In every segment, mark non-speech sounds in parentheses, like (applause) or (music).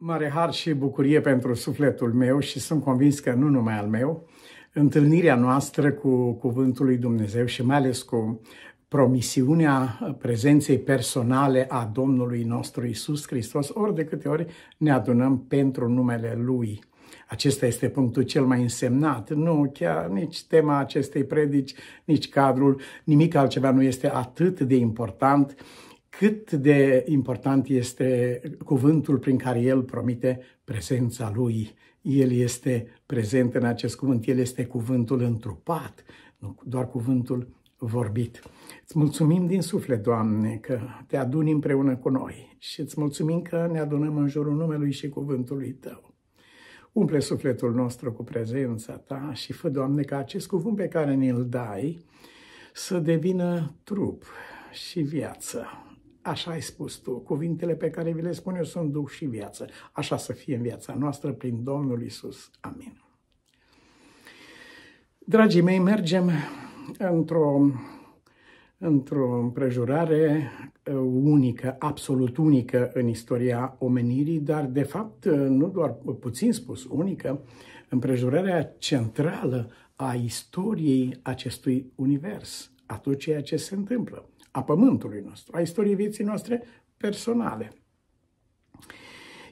Mare har și bucurie pentru sufletul meu și sunt convins că nu numai al meu, întâlnirea noastră cu Cuvântul lui Dumnezeu și mai ales cu promisiunea prezenței personale a Domnului nostru Isus Hristos, ori de câte ori ne adunăm pentru numele Lui. Acesta este punctul cel mai însemnat. Nu chiar nici tema acestei predici, nici cadrul, nimic altceva nu este atât de important cât de important este cuvântul prin care el promite prezența lui. El este prezent în acest cuvânt, el este cuvântul întrupat, nu doar cuvântul vorbit. Îți mulțumim din suflet, Doamne, că te aduni împreună cu noi și îți mulțumim că ne adunăm în jurul numelui și cuvântului Tău. Umple sufletul nostru cu prezența Ta și fă, Doamne, ca acest cuvânt pe care ne-l dai să devină trup și viață Așa ai spus tu, cuvintele pe care vi le spun eu sunt duh și viață. Așa să fie în viața noastră prin Domnul Isus. Amin. Dragii mei, mergem într-o într-o împrejurare uh, unică, absolut unică în istoria omenirii, dar de fapt uh, nu doar puțin spus unică, împrejurarea centrală a istoriei acestui univers, a tot ceea ce se întâmplă a pământului nostru, a istoriei vieții noastre personale.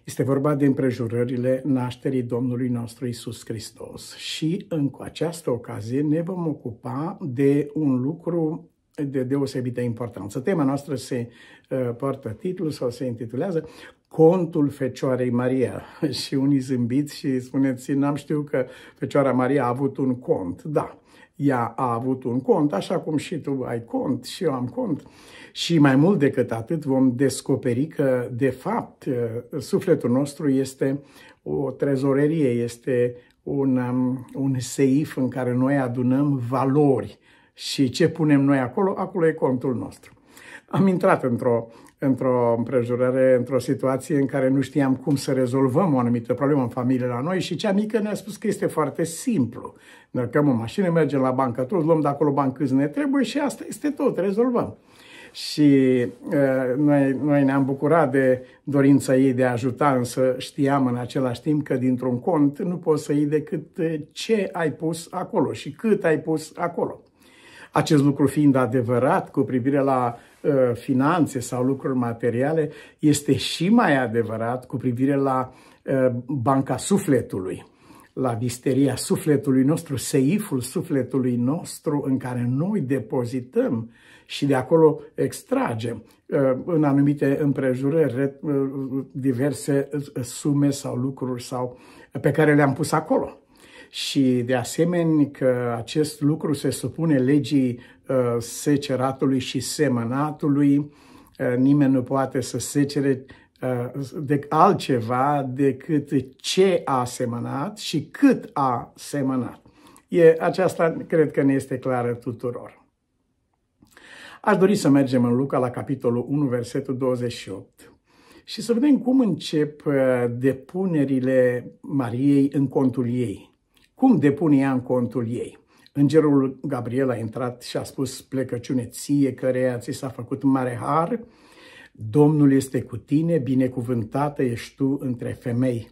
Este vorba de împrejurările nașterii Domnului nostru Isus Hristos și în cu această ocazie ne vom ocupa de un lucru de deosebită importanță. Tema noastră se uh, poartă titlul sau se intitulează Contul Fecioarei Maria. (laughs) și unii zâmbiți și spuneți, n-am știut că Fecioara Maria a avut un cont. Da, ea a avut un cont, așa cum și tu ai cont și eu am cont. Și mai mult decât atât vom descoperi că, de fapt, uh, sufletul nostru este o trezorerie, este un, um, un seif în care noi adunăm valori și ce punem noi acolo, acolo e contul nostru. Am intrat într-o într-o împrejurare, într-o situație în care nu știam cum să rezolvăm o anumită problemă în familie la noi și cea mică ne-a spus că este foarte simplu. Nărcăm o mașină, mergem la bancă, tot luăm de acolo bani câți ne trebuie și asta este tot, rezolvăm. Și uh, noi, noi ne-am bucurat de dorința ei de a ajuta, însă știam în același timp că dintr-un cont nu poți să iei decât ce ai pus acolo și cât ai pus acolo. Acest lucru fiind adevărat cu privire la Uh, finanțe sau lucruri materiale, este și mai adevărat cu privire la uh, banca sufletului la visteria sufletului nostru, seiful sufletului nostru în care noi depozităm și de acolo extragem uh, în anumite împrejurări diverse sume sau lucruri sau pe care le-am pus acolo și de asemenea că acest lucru se supune legii uh, seceratului și semănatului. Uh, nimeni nu poate să secere uh, de altceva decât ce a semănat și cât a semănat. E, aceasta cred că ne este clară tuturor. Aș dori să mergem în Luca la capitolul 1, versetul 28 și să vedem cum încep depunerile Mariei în contul ei. Cum depune ea în contul ei? Îngerul Gabriel a intrat și a spus, plecăciune ție, căreia ți s-a făcut mare har, Domnul este cu tine, binecuvântată ești tu între femei.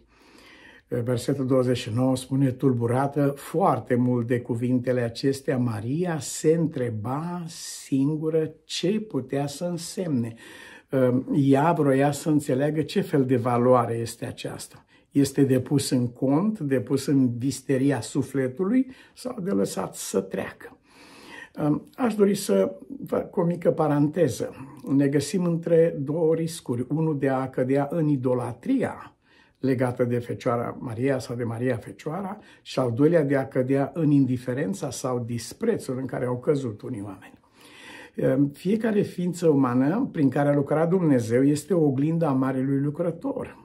Versetul 29 spune, tulburată foarte mult de cuvintele acestea, Maria se întreba singură ce putea să însemne. Ea vroia să înțeleagă ce fel de valoare este aceasta este depus în cont, depus în visteria sufletului sau de lăsat să treacă. Aș dori să fac o mică paranteză. Ne găsim între două riscuri. Unul de a cădea în idolatria legată de Fecioara Maria sau de Maria Fecioara și al doilea de a cădea în indiferența sau disprețul în care au căzut unii oameni. Fiecare ființă umană prin care a lucrat Dumnezeu este oglinda marelui lucrător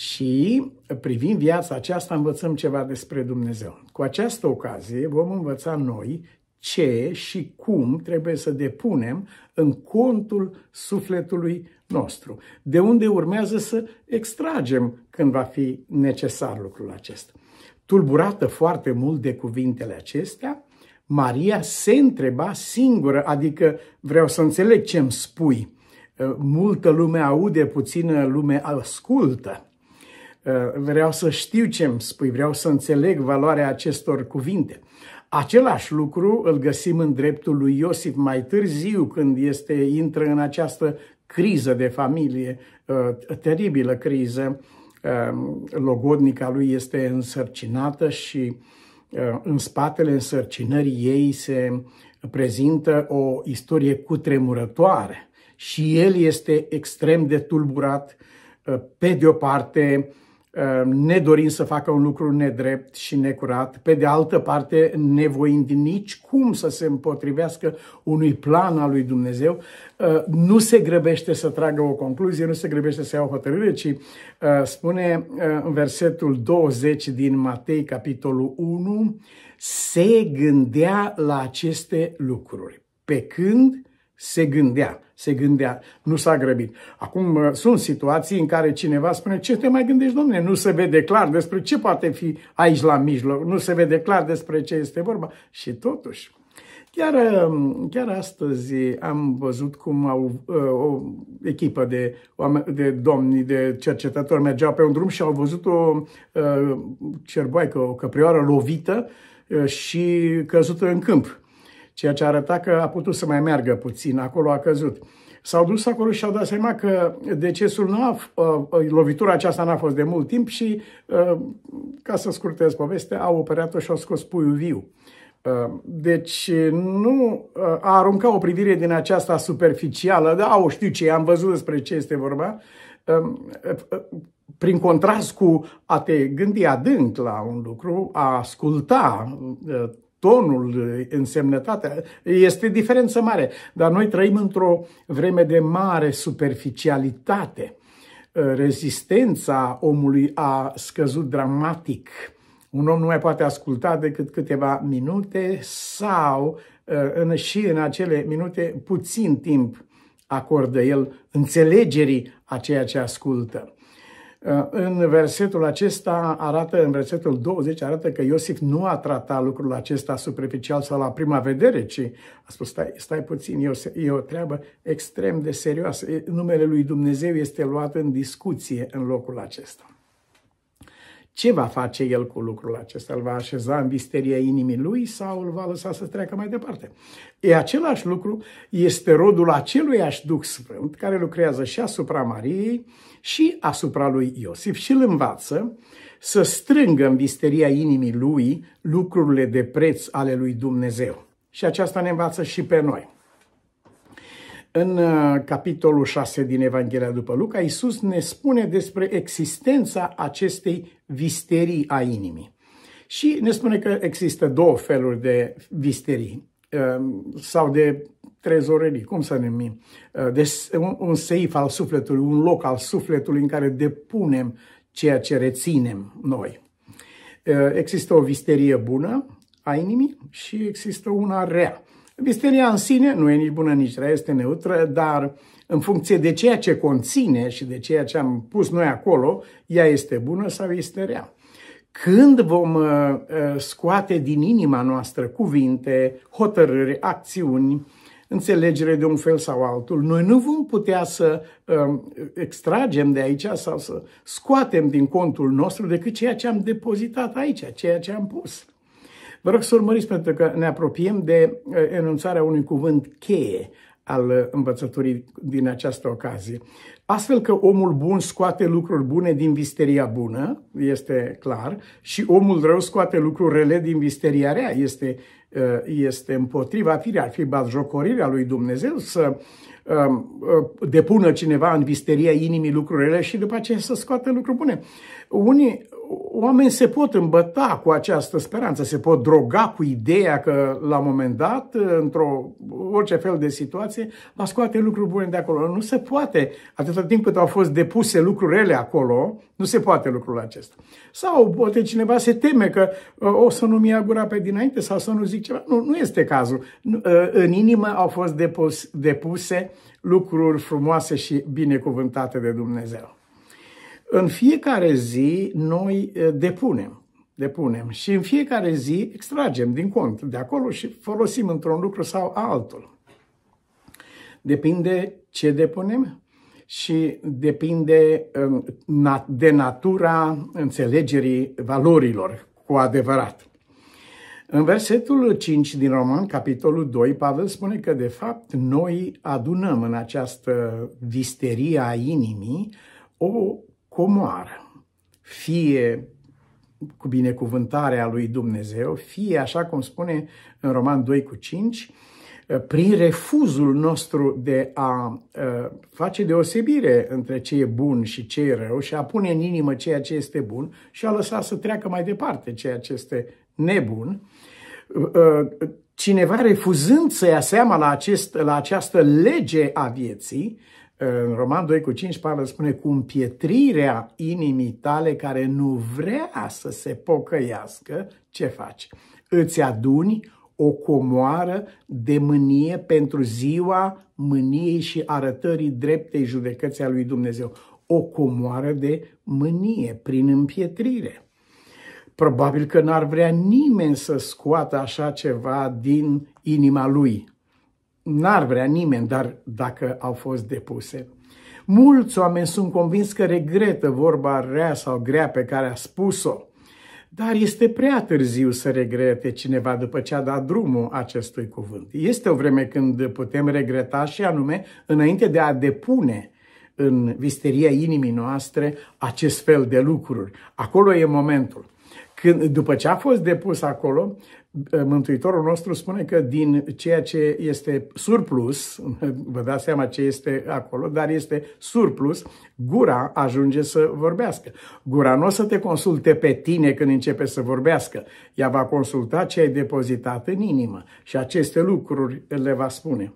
și privind viața aceasta învățăm ceva despre Dumnezeu. Cu această ocazie vom învăța noi ce și cum trebuie să depunem în contul sufletului nostru, de unde urmează să extragem când va fi necesar lucrul acesta. Tulburată foarte mult de cuvintele acestea, Maria se întreba singură, adică vreau să înțeleg ce îmi spui. Multă lume aude, puțină lume ascultă. Eh, vreau să știu ce îmi spui, vreau să înțeleg valoarea acestor cuvinte. Același lucru îl găsim în dreptul lui Iosif mai târziu, când este intră în această criză de familie, eh, teribilă criză. Eh, logodnica lui este însărcinată și în spatele însărcinării ei se prezintă o istorie cutremurătoare și el este extrem de tulburat, pe de o parte Ehm, ne dorim să facă un lucru nedrept și necurat, pe de altă parte nevoind nici cum să se împotrivească unui plan al lui Dumnezeu, ehm, nu se grăbește să tragă o concluzie, nu se grăbește să ia o hotărâre, ci ehm, spune în versetul 20 din Matei, capitolul 1, se gândea la aceste lucruri, pe când se gândea, se gândea, nu s-a grăbit. Acum uh, sunt situații în care cineva spune, ce te mai gândești, domne, nu se vede clar despre ce poate fi aici la mijloc, nu se vede clar despre ce este vorba. Și totuși, Chiar, um, chiar astăzi am văzut cum au, uh, o echipă de, de domni, de cercetători mergeau pe un drum și au văzut o uh, cerboaică, o căprioară lovită și căzută în câmp ceea ce arăta că a putut să mai meargă puțin, acolo a căzut. S-au dus acolo și au dat seama că decesul nu a, lovitura aceasta n-a fost de mult timp și, ca să scurtez povestea, au operat-o și au scos puiul viu. Deci nu a aruncat o privire din aceasta superficială, da, au știu ce, am văzut despre ce este vorba, prin contrast cu a te gândi adânc la un lucru, a asculta tonul, însemnătatea, este diferență mare. Dar noi trăim într-o vreme de mare superficialitate. Rezistența omului a scăzut dramatic. Un om nu mai poate asculta decât câteva minute sau uh, în, și în acele minute puțin timp acordă el înțelegerii a ceea ce ascultă. În versetul acesta arată, în versetul 20, arată că Iosif nu a tratat lucrul acesta superficial sau la prima vedere, ci a spus, stai, stai puțin, e o, e o treabă extrem de serioasă. Numele lui Dumnezeu este luat în discuție în locul acesta. Ce va face el cu lucrul acesta? Îl va așeza în visteria inimii lui sau îl va lăsa să treacă mai departe? E același lucru, este rodul aș Duh Sfânt care lucrează și asupra Mariei și asupra lui Iosif și îl învață să strângă în visteria inimii lui lucrurile de preț ale lui Dumnezeu. Și aceasta ne învață și pe noi. În uh, capitolul 6 din Evanghelia după Luca, Iisus ne spune despre existența acestei visterii a inimii. Și ne spune că există două feluri de visterii uh, sau de trezorerii, cum să ne numim, deci un seif al sufletului, un loc al sufletului în care depunem ceea ce reținem noi. Există o visterie bună a inimii și există una rea. Bisteria în sine nu e nici bună, nici rea, este neutră, dar în funcție de ceea ce conține și de ceea ce am pus noi acolo, ea este bună sau este rea. Când vom uh, uh, scoate din inima noastră cuvinte, hotărâri, acțiuni, înțelegere de un fel sau altul, noi nu vom putea să um, extragem de aici sau să scoatem din contul nostru decât ceea ce am depozitat aici, ceea ce am pus. Vă rog să urmăriți pentru că ne apropiem de eh, enunțarea unui cuvânt cheie al eh, învățăturii din această ocazie. Astfel că omul bun scoate lucruri bune din visteria bună, este clar, și omul rău scoate lucruri rele din visteria rea, este, eh, este împotriva firii, ar fi batjocorirea lui Dumnezeu să ehm, depună cineva în visteria inimii lucrurile și după aceea să scoată lucruri bune. Unii oameni se pot îmbăta cu această speranță, se pot droga cu ideea că la un moment dat, într-o orice fel de situație, va scoate lucruri bune de acolo. Nu se poate, atâta timp cât au fost depuse lucrurile acolo, nu se poate lucrul acesta. Sau poate cineva se teme că o să nu-mi ia gura pe dinainte sau să nu zic ceva. Nu, nu este cazul. Ă, în inimă au fost depuse lucruri frumoase și binecuvântate de Dumnezeu. În fiecare zi noi depunem, depunem și în fiecare zi extragem din cont de acolo și folosim într-un lucru sau altul. Depinde ce depunem și depinde de natura înțelegerii valorilor cu adevărat. În versetul 5 din Roman, capitolul 2, Pavel spune că, de fapt, noi adunăm în această visterie a inimii o comoară, fie cu binecuvântarea lui Dumnezeu, fie, așa cum spune în Roman 2 cu 5, prin refuzul nostru de a face deosebire între ce e bun și ce e rău și a pune în inimă ceea ce este bun și a lăsa să treacă mai departe ceea ce este nebun, cineva refuzând să ia seama la, acest, la această lege a vieții, în Roman 2 cu 5, Pavel spune cu împietrirea inimii tale care nu vrea să se pocăiască, ce faci? Îți aduni o comoară de mânie pentru ziua mâniei și arătării dreptei judecății a lui Dumnezeu. O comoară de mânie prin împietrire. Probabil că n-ar vrea nimeni să scoată așa ceva din inima lui n-ar vrea nimeni, dar dacă au fost depuse. Mulți oameni sunt convins că regretă vorba rea sau grea pe care a spus-o, dar este prea târziu să regrete cineva după ce a dat drumul acestui cuvânt. Este o vreme când putem regreta și anume înainte de a depune în visteria inimii noastre acest fel de lucruri. Acolo e momentul. Când, după ce a fost depus acolo, Eh, Mântuitorul nostru spune că din ceea ce este surplus, (laughs) vă dați seama ce este acolo, dar este surplus, gura ajunge să vorbească. Gura nu o să te consulte pe tine când începe să vorbească. Ea va consulta ce ai depozitat în inimă și aceste lucruri le va spune.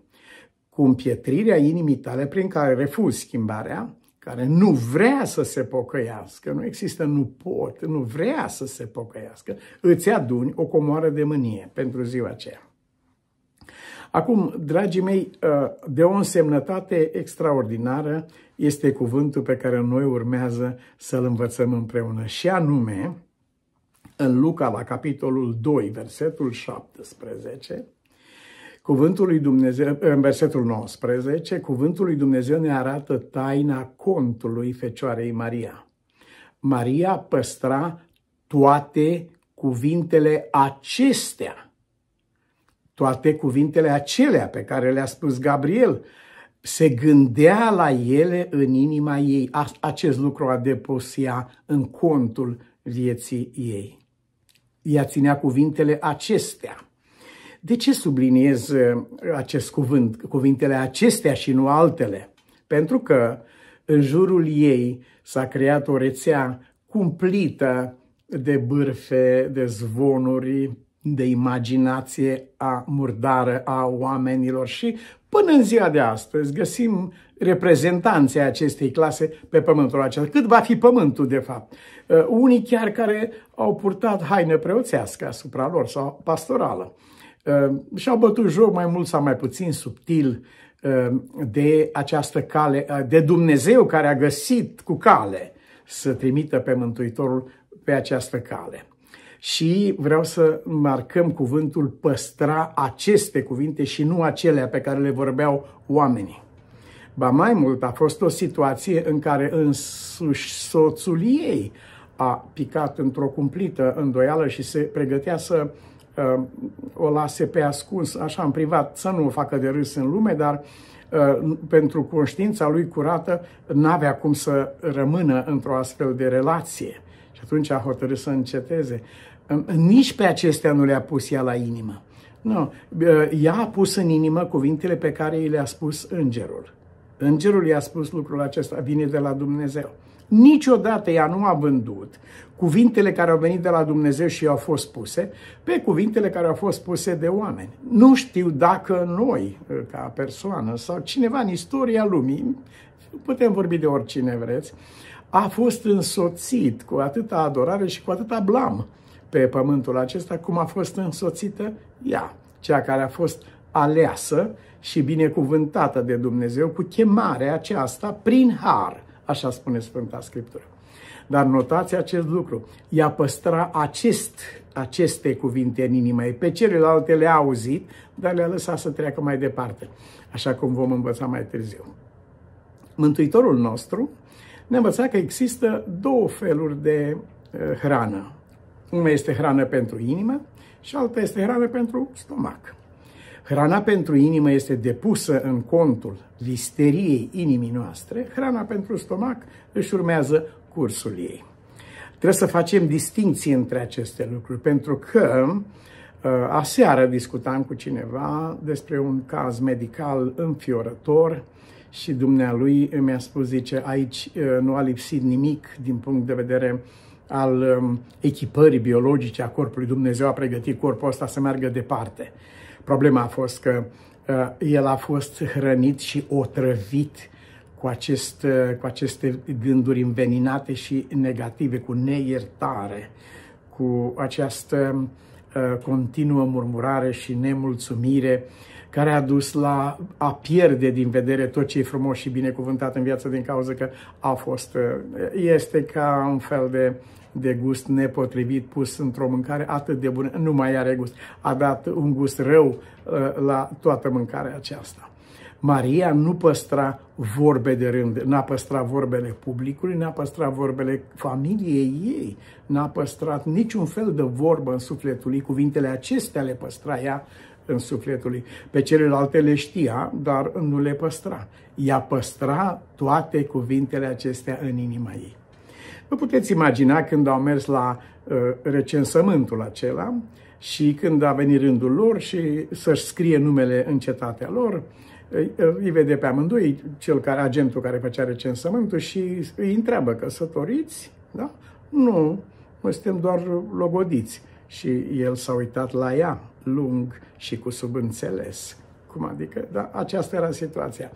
Cu împietrirea inimii tale prin care refuzi schimbarea, care nu vrea să se pocăiască, nu există nu pot, nu vrea să se pocăiască, îți aduni o comoară de mânie pentru ziua aceea. Acum, dragii mei, uh, de o însemnătate extraordinară este cuvântul pe care noi urmează să-l învățăm împreună și anume, în Luca la capitolul 2, versetul 17, Cuvântul lui Dumnezeu, în versetul 19, cuvântul lui Dumnezeu ne arată taina contului Fecioarei Maria. Maria păstra toate cuvintele acestea, toate cuvintele acelea pe care le-a spus Gabriel, se gândea la ele în inima ei. Acest lucru a depus ea în contul vieții ei. Ea ținea cuvintele acestea de ce subliniez uh, acest cuvânt, cuvintele acestea și nu altele? Pentru că în jurul ei s-a creat o rețea cumplită de bârfe, de zvonuri, de imaginație a murdară a oamenilor și până în ziua de astăzi găsim reprezentanții acestei clase pe pământul acela. Cât va fi pământul, de fapt? Uh, unii chiar care au purtat haină preoțească asupra lor sau pastorală. Ehm, și-au bătut joc mai mult sau mai puțin subtil ehm, de această cale, eh, de Dumnezeu care a găsit cu cale să trimită pe Mântuitorul pe această cale. Și vreau să marcăm cuvântul păstra aceste cuvinte și nu acelea pe care le vorbeau oamenii. Ba mai mult, a fost o situație în care însuși soțul ei a picat într-o cumplită îndoială și se pregătea să uh, Ehm, o lase pe ascuns, așa în privat, să nu o facă de râs în lume, dar ehm, pentru conștiința lui curată n-avea cum să rămână într-o astfel de relație. Și atunci a hotărât să înceteze. Ehm, nici pe acestea nu le-a pus ea la inimă. Nu. Ea a pus în inimă cuvintele pe care i le-a spus îngerul. Îngerul i-a spus lucrul acesta, vine de la Dumnezeu niciodată ea nu a vândut cuvintele care au venit de la Dumnezeu și au fost puse pe cuvintele care au fost puse de oameni. Nu știu dacă noi, ca persoană sau cineva în istoria lumii, putem vorbi de oricine vreți, a fost însoțit cu atâta adorare și cu atâta blam pe pământul acesta, cum a fost însoțită ea, cea care a fost aleasă și binecuvântată de Dumnezeu cu chemarea aceasta prin har Așa spune Sfânta Scriptură. Dar notați acest lucru. Ea păstra acest, aceste cuvinte în inima ei. Pe celelalte le-a auzit, dar le-a lăsat să treacă mai departe, așa cum vom învăța mai târziu. Mântuitorul nostru ne învăța că există două feluri de eh, hrană. Una este hrană pentru inimă și alta este hrană pentru stomac. Hrana pentru inimă este depusă în contul listeriei inimii noastre, hrana pentru stomac își urmează cursul ei. Trebuie să facem distinții între aceste lucruri, pentru că uh, aseară discutam cu cineva despre un caz medical înfiorător și dumnealui mi-a spus, zice, aici uh, nu a lipsit nimic din punct de vedere al um, echipării biologice a corpului. Dumnezeu a pregătit corpul ăsta să meargă departe. Problema a fost că uh, el a fost hrănit și otrăvit cu, acest, uh, cu aceste gânduri înveninate și negative, cu neiertare, cu această uh, continuă murmurare și nemulțumire care a dus la a pierde din vedere tot ce e frumos și binecuvântat în viață din cauza că a fost, uh, este ca un fel de de gust nepotrivit pus într-o mâncare atât de bună, nu mai are gust. A dat un gust rău uh, la toată mâncarea aceasta. Maria nu păstra vorbe de rând, n-a păstrat vorbele publicului, n-a păstrat vorbele familiei ei, n-a păstrat niciun fel de vorbă în sufletul ei, cuvintele acestea le păstra ea în sufletul ei. Pe celelalte le știa, dar nu le păstra. Ea păstra toate cuvintele acestea în inima ei. Vă puteți imagina când au mers la uh, recensământul acela și când a venit rândul lor și să-și scrie numele în cetatea lor, ă, ă, îi vede pe amândoi, cel care, agentul care făcea recensământul și îi întreabă, căsătoriți? Da? Nu, noi suntem doar logodiți. Și el s-a uitat la ea, lung și cu subînțeles. Cum adică? Da, aceasta era situația.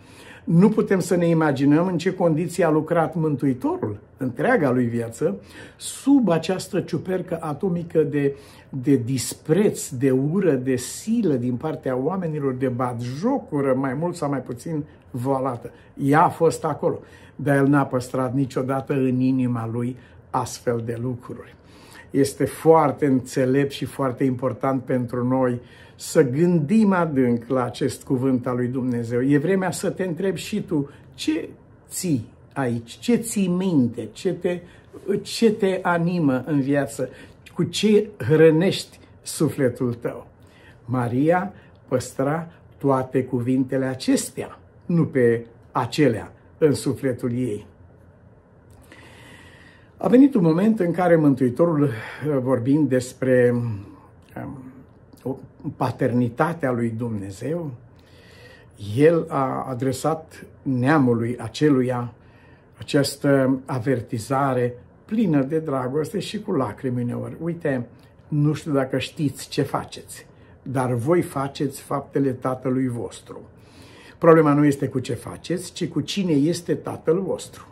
Nu putem să ne imaginăm în ce condiții a lucrat Mântuitorul întreaga lui viață sub această ciupercă atomică de, de dispreț, de ură, de silă din partea oamenilor, de jocură, mai mult sau mai puțin voalată. Ea a fost acolo, dar el n-a păstrat niciodată în inima lui astfel de lucruri. Este foarte înțelept și foarte important pentru noi să gândim adânc la acest cuvânt al lui Dumnezeu. E vremea să te întrebi și tu ce ții aici, ce ții minte, ce te, ce te animă în viață, cu ce hrănești sufletul tău. Maria păstra toate cuvintele acestea, nu pe acelea în sufletul ei. A venit un moment în care Mântuitorul, vorbind despre um, paternitatea lui Dumnezeu, el a adresat neamului aceluia această avertizare plină de dragoste și cu lacrimi uneori. Uite, nu știu dacă știți ce faceți, dar voi faceți faptele tatălui vostru. Problema nu este cu ce faceți, ci cu cine este tatăl vostru.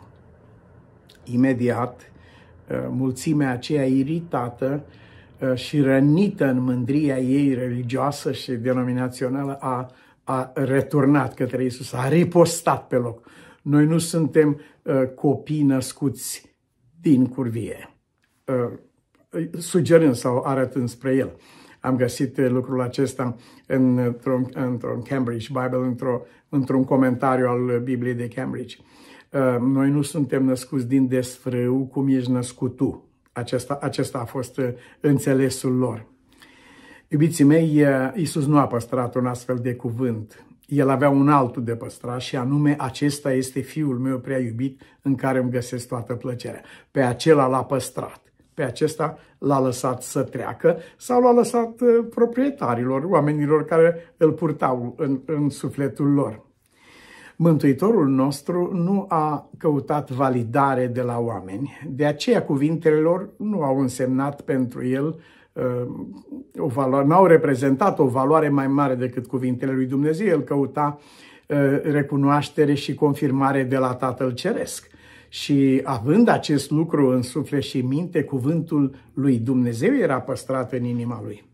Imediat, eh, mulțimea aceea iritată Uh, și rănită în mândria ei religioasă și denominațională a, a returnat către Isus, a ripostat pe loc. Noi nu suntem uh, copii născuți din curvie, uh, sugerând sau arătând spre el. Am găsit lucrul acesta într-un, într-un Cambridge Bible, într-o, într-un comentariu al Bibliei de Cambridge. Noi nu suntem născuți din desfrâu cum ești născut tu acesta, acesta a fost uh, înțelesul lor. Iubiții mei, uh, Iisus nu a păstrat un astfel de cuvânt. El avea un altul de păstrat și anume, acesta este fiul meu prea iubit în care îmi găsesc toată plăcerea. Pe acela l-a păstrat. Pe acesta l-a lăsat să treacă sau l-a lăsat uh, proprietarilor, oamenilor care îl purtau în, în sufletul lor. Mântuitorul nostru nu a căutat validare de la oameni, de aceea cuvintele lor nu au însemnat pentru el uh, o valoare, n-au reprezentat o valoare mai mare decât cuvintele lui Dumnezeu. El căuta uh, recunoaștere și confirmare de la Tatăl Ceresc. Și având acest lucru în suflet și minte, cuvântul lui Dumnezeu era păstrat în inima lui.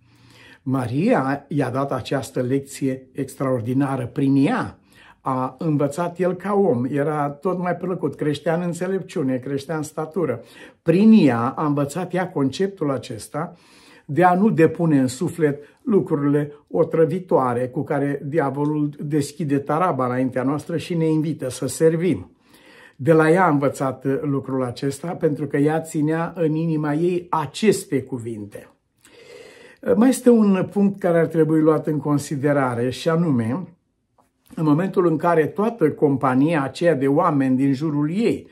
Maria i-a dat această lecție extraordinară. Prin ea a învățat el ca om, era tot mai plăcut, creștea în înțelepciune, creștea în statură. Prin ea a învățat ea conceptul acesta de a nu depune în suflet lucrurile otrăvitoare cu care diavolul deschide taraba înaintea noastră și ne invită să servim. De la ea a învățat lucrul acesta pentru că ea ținea în inima ei aceste cuvinte. Mai este un punct care ar trebui luat în considerare și anume în momentul în care toată compania aceea de oameni din jurul ei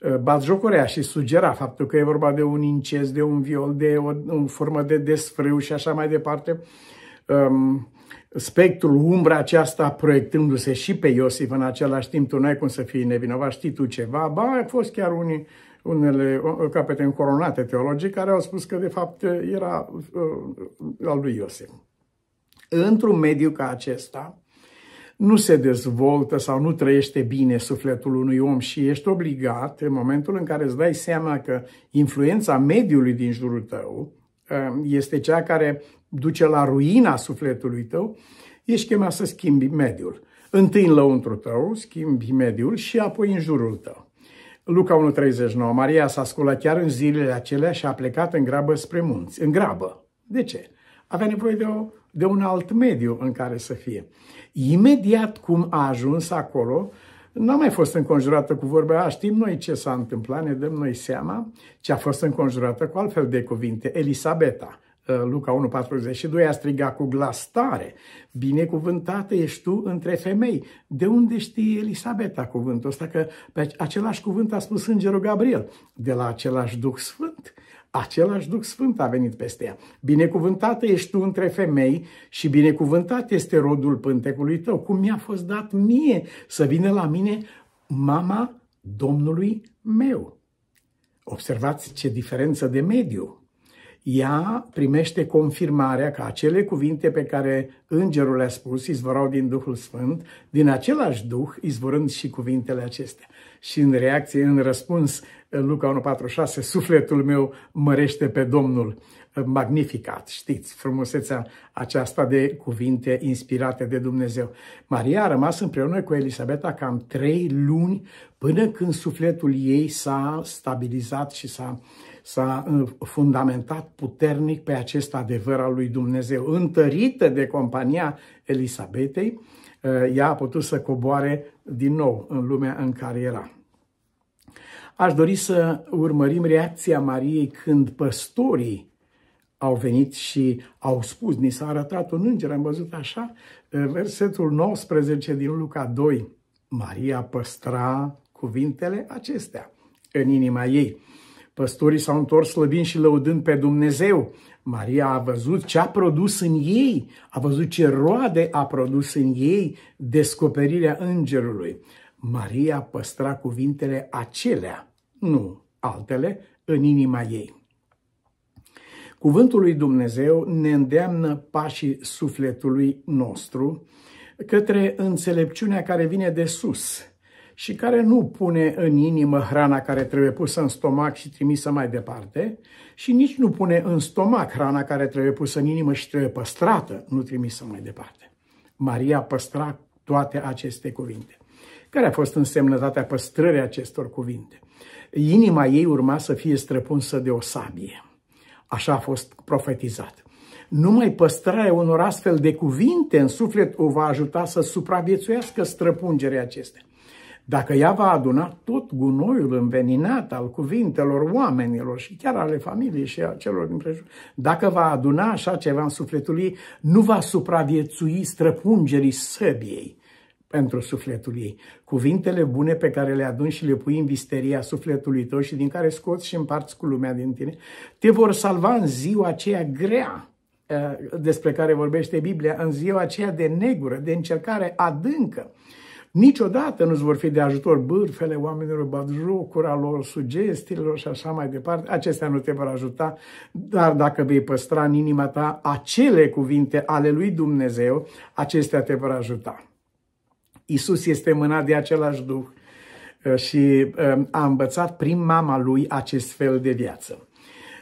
uh, batjocorea și sugera faptul că e vorba de un incest, de un viol, de o, o formă de desfrâu și așa mai departe, um, spectrul, umbra aceasta proiectându-se și pe Iosif în același timp, tu nu ai cum să fii nevinovat, știi tu ceva, ba, au fost chiar unii, unele capete încoronate teologii care au spus că de fapt era uh, al lui Iosif. Într-un mediu ca acesta, nu se dezvoltă sau nu trăiește bine sufletul unui om și ești obligat, în momentul în care îți dai seama că influența mediului din jurul tău uh, este cea care duce la ruina sufletului tău, ești chemat să schimbi mediul. Întâi în lăuntru tău, schimbi mediul și apoi în jurul tău. Luca 1.39. Maria s-a sculat chiar în zilele acelea și a plecat în grabă spre munți. În grabă. De ce? Avea nevoie de, o, de un alt mediu în care să fie. Imediat cum a ajuns acolo, n-a mai fost înconjurată cu vorba, a, știm noi ce s-a întâmplat, ne dăm noi seama, ce a fost înconjurată cu altfel de cuvinte, Elisabeta. Eh, Luca 1,42, a strigat cu glas tare, binecuvântată ești tu între femei. De unde știe Elisabeta cuvântul ăsta? Că pe același cuvânt a spus Îngerul Gabriel, de la același Duh Sfânt. Același Duh Sfânt a venit peste ea. Binecuvântată ești tu între femei și binecuvântat este rodul pântecului tău. Cum mi-a fost dat mie să vină la mine mama Domnului meu. Observați ce diferență de mediu ea primește confirmarea că acele cuvinte pe care îngerul le-a spus izvorau din Duhul Sfânt, din același Duh izvorând și cuvintele acestea. Și în reacție, în răspuns, Luca 1.46, sufletul meu mărește pe Domnul magnificat, știți, frumusețea aceasta de cuvinte inspirate de Dumnezeu. Maria a rămas împreună cu Elisabeta cam trei luni până când sufletul ei s-a stabilizat și s-a, s-a uh, fundamentat puternic pe acest adevăr al lui Dumnezeu. Întărită de compania Elisabetei, uh, ea a putut să coboare din nou în lumea în care era. Aș dori să urmărim reacția Mariei când păstorii au venit și au spus, ni s-a arătat un înger, am văzut așa, versetul 19 din Luca 2, Maria păstra cuvintele acestea în inima ei. Păstorii s-au întors slăbind și lăudând pe Dumnezeu. Maria a văzut ce a produs în ei, a văzut ce roade a produs în ei descoperirea îngerului. Maria păstra cuvintele acelea, nu altele, în inima ei. Cuvântul lui Dumnezeu ne îndeamnă pașii sufletului nostru către înțelepciunea care vine de sus și care nu pune în inimă hrana care trebuie pusă în stomac și trimisă mai departe și nici nu pune în stomac hrana care trebuie pusă în inimă și trebuie păstrată, nu trimisă mai departe. Maria păstra toate aceste cuvinte. Care a fost însemnătatea păstrării acestor cuvinte? Inima ei urma să fie străpunsă de o sabie. Așa a fost profetizat. Numai păstrarea unor astfel de cuvinte în suflet o va ajuta să supraviețuiască străpungerea acestea. Dacă ea va aduna tot gunoiul înveninat al cuvintelor oamenilor și chiar ale familiei și a celor din prejur, dacă va aduna așa ceva în sufletul ei, nu va supraviețui străpungerii săbiei, pentru sufletul ei. Cuvintele bune pe care le aduni și le pui în visteria sufletului tău și din care scoți și împarți cu lumea din tine, te vor salva în ziua aceea grea eh, despre care vorbește Biblia, în ziua aceea de negură, de încercare adâncă. Niciodată nu-ți vor fi de ajutor bârfele oamenilor, batjocura lor, sugestiilor și așa mai departe. Acestea nu te vor ajuta, dar dacă vei păstra în inima ta acele cuvinte ale lui Dumnezeu, acestea te vor ajuta. Isus este mânat de același Duh uh, și um, a învățat prin mama lui acest fel de viață.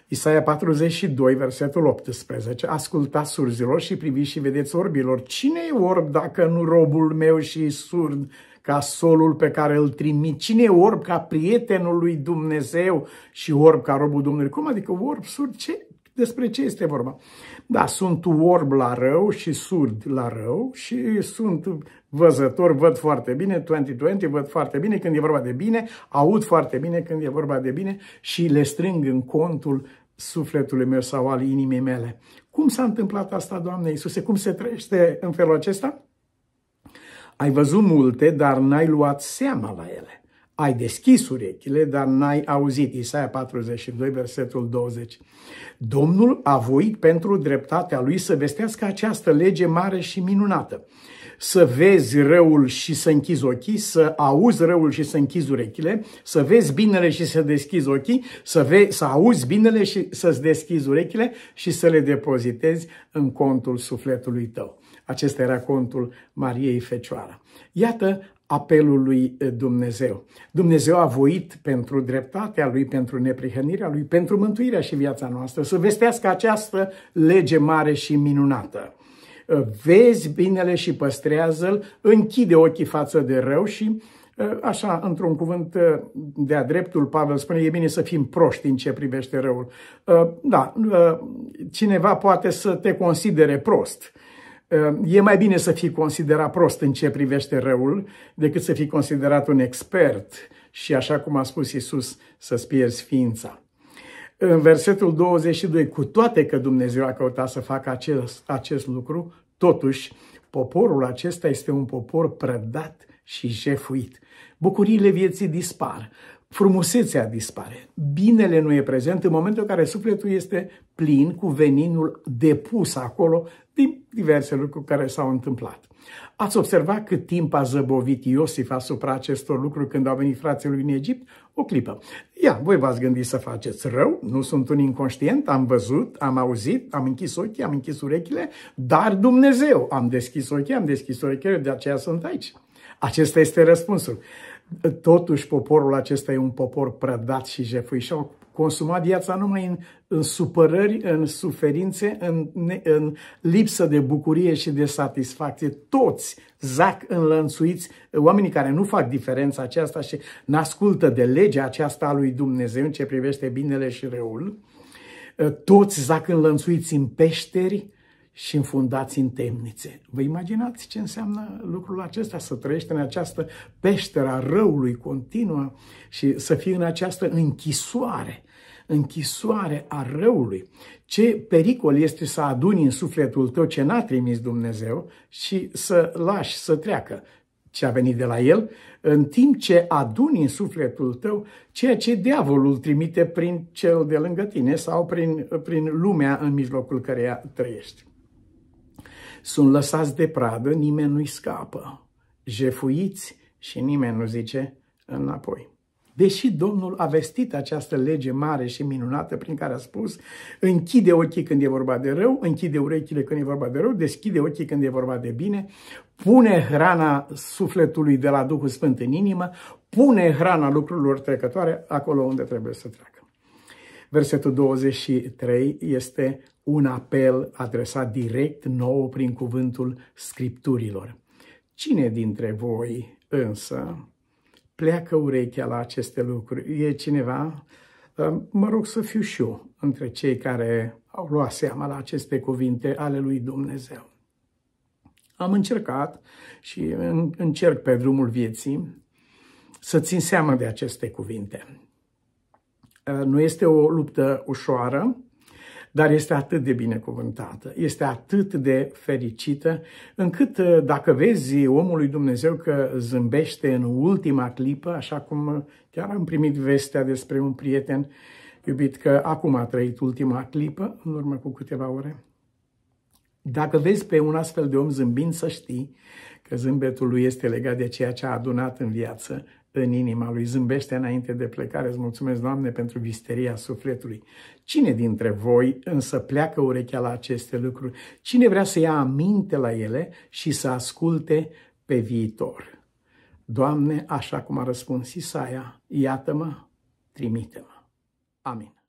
Isaia 42, versetul 18. Ascultați surzilor și priviți și vedeți orbilor. Cine e orb dacă nu robul meu și surd ca solul pe care îl trimit? Cine e orb ca prietenul lui Dumnezeu și orb ca robul Dumnezeu. Cum adică orb, surd? Ce? Despre ce este vorba? Da, sunt orb la rău și surd la rău și sunt văzător, văd foarte bine, 2020 văd foarte bine când e vorba de bine, aud foarte bine când e vorba de bine și le strâng în contul sufletului meu sau al inimii mele. Cum s-a întâmplat asta, Doamne Iisuse? Cum se trăiește în felul acesta? Ai văzut multe, dar n-ai luat seama la ele. Ai deschis urechile, dar n-ai auzit. Isaia 42, versetul 20. Domnul a voit pentru dreptatea lui să vestească această lege mare și minunată să vezi răul și să închizi ochii, să auzi răul și să închizi urechile, să vezi binele și să deschizi ochii, să, vezi, să auzi binele și să-ți deschizi urechile și să le depozitezi în contul sufletului tău. Acesta era contul Mariei Fecioară. Iată apelul lui Dumnezeu. Dumnezeu a voit pentru dreptatea lui, pentru neprihănirea lui, pentru mântuirea și viața noastră, să vestească această lege mare și minunată. Ă, vezi binele și păstrează-l, închide ochii față de rău și ă, Așa, într-un cuvânt ă, de-a dreptul, Pavel spune, e bine să fim proști în ce privește răul. Da, cineva poate să te considere prost. E mai bine să fii considerat prost în ce privește răul decât să fii considerat un expert și, așa cum a spus Isus, să-ți pierzi ființa în versetul 22, cu toate că Dumnezeu a căutat să facă acest, acest lucru, totuși poporul acesta este un popor prădat și jefuit. Bucurile vieții dispar, frumusețea dispare. Binele nu e prezent în momentul în care sufletul este plin cu veninul depus acolo din diverse lucruri care s-au întâmplat. Ați observat cât timp a zăbovit Iosif asupra acestor lucruri când au venit frații lui în Egipt? O clipă. Ia, voi v-ați gândit să faceți rău, nu sunt un inconștient, am văzut, am auzit, am închis ochii, am închis urechile, dar Dumnezeu, am deschis ochii, am deschis urechile, de aceea sunt aici. Acesta este răspunsul. Totuși, poporul acesta e un popor prădat și jefui și au consumat viața numai în, în supărări, în suferințe, în, în lipsă de bucurie și de satisfacție. Toți zac înlănțuiți, oamenii care nu fac diferența aceasta și n-ascultă de legea aceasta a lui Dumnezeu în ce privește binele și răul, toți zac înlănțuiți în peșteri, și înfundați în temnițe. Vă imaginați ce înseamnă lucrul acesta, să trăiești în această peșteră a răului continuă și să fii în această închisoare, închisoare a răului. Ce pericol este să aduni în sufletul tău ce n-a trimis Dumnezeu și să lași să treacă ce a venit de la el, în timp ce aduni în sufletul tău ceea ce diavolul trimite prin cel de lângă tine sau prin, prin lumea în mijlocul căreia trăiești. Sunt lăsați de pradă, nimeni nu-i scapă. Jefuiți și nimeni nu zice înapoi. Deși Domnul a vestit această lege mare și minunată prin care a spus închide ochii când e vorba de rău, închide urechile când e vorba de rău, deschide ochii când e vorba de bine, pune hrana sufletului de la Duhul Sfânt în inimă, pune hrana lucrurilor trecătoare acolo unde trebuie să treacă. Versetul 23 este un apel adresat direct nou prin cuvântul Scripturilor. Cine dintre voi însă pleacă urechea la aceste lucruri? E cineva? Uh, mă rog să fiu și eu între cei care au luat seama la aceste cuvinte ale lui Dumnezeu. Am încercat și încerc pe drumul vieții să țin seama de aceste cuvinte. Uh, nu este o luptă ușoară, dar este atât de binecuvântată, este atât de fericită, încât uh, dacă vezi omul lui Dumnezeu că zâmbește în ultima clipă, așa cum uh, chiar am primit vestea despre un prieten iubit că acum a trăit ultima clipă, în urmă cu câteva ore, dacă vezi pe un astfel de om zâmbind, să știi că zâmbetul lui este legat de ceea ce a adunat în viață în inima lui, zâmbește înainte de plecare. Îți mulțumesc, Doamne, pentru visteria sufletului. Cine dintre voi însă pleacă urechea la aceste lucruri? Cine vrea să ia aminte la ele și să asculte pe viitor? Doamne, așa cum a răspuns Isaia, iată-mă, trimite-mă. Amin.